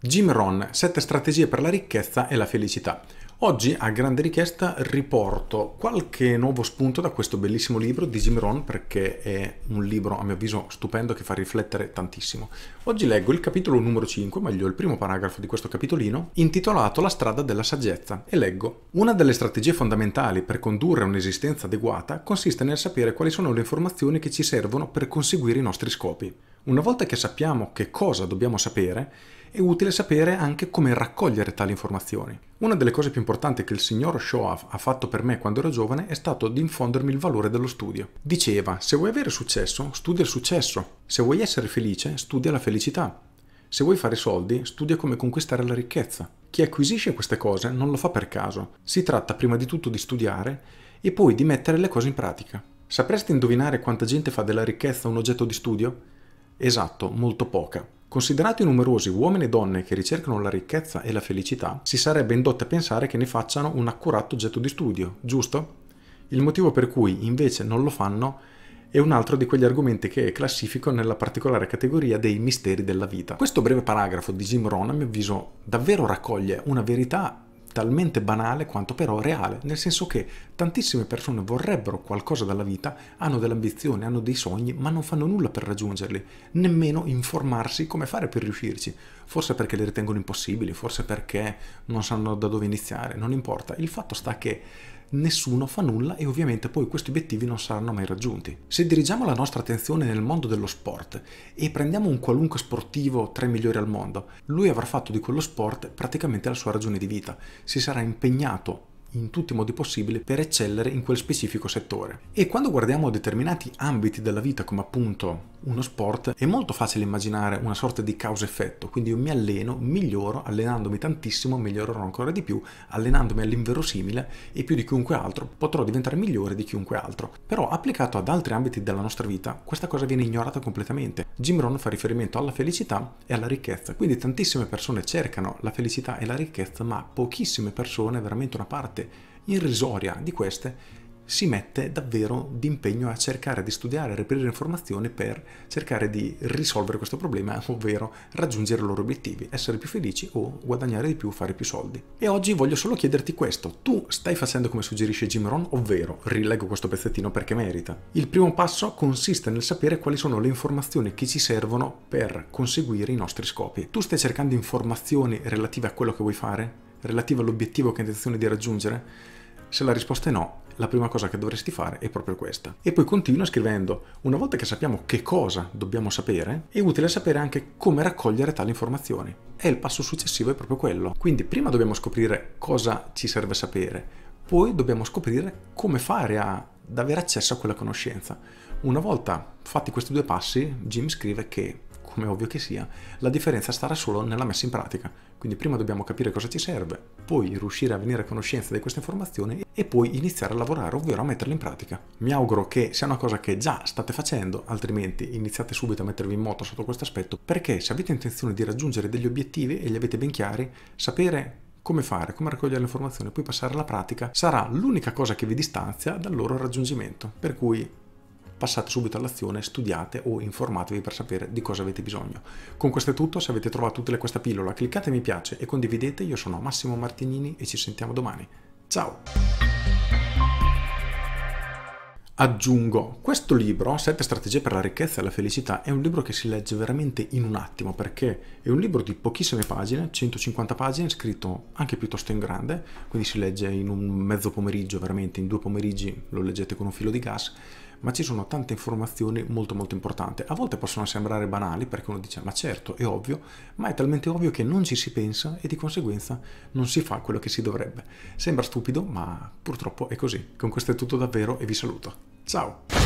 Jim Ron, 7 strategie per la ricchezza e la felicità. Oggi a grande richiesta riporto qualche nuovo spunto da questo bellissimo libro di Jim Ron perché è un libro a mio avviso stupendo che fa riflettere tantissimo. Oggi leggo il capitolo numero 5, meglio il primo paragrafo di questo capitolino, intitolato La strada della saggezza e leggo Una delle strategie fondamentali per condurre un'esistenza adeguata consiste nel sapere quali sono le informazioni che ci servono per conseguire i nostri scopi. Una volta che sappiamo che cosa dobbiamo sapere, è utile sapere anche come raccogliere tali informazioni. Una delle cose più importanti che il signor Shoav ha fatto per me quando ero giovane è stato di infondermi il valore dello studio. Diceva, se vuoi avere successo, studia il successo. Se vuoi essere felice, studia la felicità. Se vuoi fare soldi, studia come conquistare la ricchezza. Chi acquisisce queste cose non lo fa per caso. Si tratta prima di tutto di studiare e poi di mettere le cose in pratica. Sapresti indovinare quanta gente fa della ricchezza un oggetto di studio? Esatto, molto poca. Considerati i numerosi uomini e donne che ricercano la ricchezza e la felicità, si sarebbe indotta a pensare che ne facciano un accurato oggetto di studio, giusto? Il motivo per cui invece non lo fanno è un altro di quegli argomenti che classifico nella particolare categoria dei misteri della vita. Questo breve paragrafo di Jim Rohn, a mio avviso, davvero raccoglie una verità talmente banale quanto però reale, nel senso che tantissime persone vorrebbero qualcosa dalla vita, hanno delle ambizioni, hanno dei sogni, ma non fanno nulla per raggiungerli, nemmeno informarsi come fare per riuscirci, forse perché le ritengono impossibili, forse perché non sanno da dove iniziare, non importa, il fatto sta che nessuno fa nulla e ovviamente poi questi obiettivi non saranno mai raggiunti. Se dirigiamo la nostra attenzione nel mondo dello sport e prendiamo un qualunque sportivo tra i migliori al mondo, lui avrà fatto di quello sport praticamente la sua ragione di vita, si sarà impegnato in tutti i modi possibili per eccellere in quel specifico settore. E quando guardiamo determinati ambiti della vita come appunto uno sport, è molto facile immaginare una sorta di causa-effetto, quindi io mi alleno, miglioro, allenandomi tantissimo migliorerò ancora di più, allenandomi all'inverosimile e più di chiunque altro potrò diventare migliore di chiunque altro. Però applicato ad altri ambiti della nostra vita, questa cosa viene ignorata completamente. Jim Rohn fa riferimento alla felicità e alla ricchezza, quindi tantissime persone cercano la felicità e la ricchezza, ma pochissime persone, veramente una parte irrisoria di queste si mette davvero d'impegno a cercare di studiare, a reperire informazioni per cercare di risolvere questo problema, ovvero raggiungere i loro obiettivi, essere più felici o guadagnare di più, fare più soldi. E oggi voglio solo chiederti questo, tu stai facendo come suggerisce Jim Ron, ovvero, rileggo questo pezzettino perché merita. Il primo passo consiste nel sapere quali sono le informazioni che ci servono per conseguire i nostri scopi. Tu stai cercando informazioni relative a quello che vuoi fare? relativa all'obiettivo che hai intenzione di raggiungere? Se la risposta è no, la prima cosa che dovresti fare è proprio questa. E poi continua scrivendo, una volta che sappiamo che cosa dobbiamo sapere, è utile sapere anche come raccogliere tali informazioni. E il passo successivo è proprio quello. Quindi prima dobbiamo scoprire cosa ci serve sapere, poi dobbiamo scoprire come fare ad avere accesso a quella conoscenza. Una volta fatti questi due passi, Jim scrive che come ovvio che sia, la differenza starà solo nella messa in pratica. Quindi prima dobbiamo capire cosa ci serve, poi riuscire a venire a conoscenza di queste informazioni e poi iniziare a lavorare, ovvero a metterle in pratica. Mi auguro che sia una cosa che già state facendo, altrimenti iniziate subito a mettervi in moto sotto questo aspetto, perché se avete intenzione di raggiungere degli obiettivi e li avete ben chiari, sapere come fare, come raccogliere le informazioni e poi passare alla pratica sarà l'unica cosa che vi distanzia dal loro raggiungimento. Per cui passate subito all'azione, studiate o informatevi per sapere di cosa avete bisogno. Con questo è tutto, se avete trovato utile questa pillola cliccate mi piace e condividete, io sono Massimo Martinini e ci sentiamo domani. Ciao! Aggiungo, questo libro, 7 strategie per la ricchezza e la felicità, è un libro che si legge veramente in un attimo perché è un libro di pochissime pagine, 150 pagine, scritto anche piuttosto in grande, quindi si legge in un mezzo pomeriggio, veramente in due pomeriggi lo leggete con un filo di gas ma ci sono tante informazioni molto molto importanti. A volte possono sembrare banali perché uno dice ma certo, è ovvio, ma è talmente ovvio che non ci si pensa e di conseguenza non si fa quello che si dovrebbe. Sembra stupido, ma purtroppo è così. Con questo è tutto davvero e vi saluto. Ciao!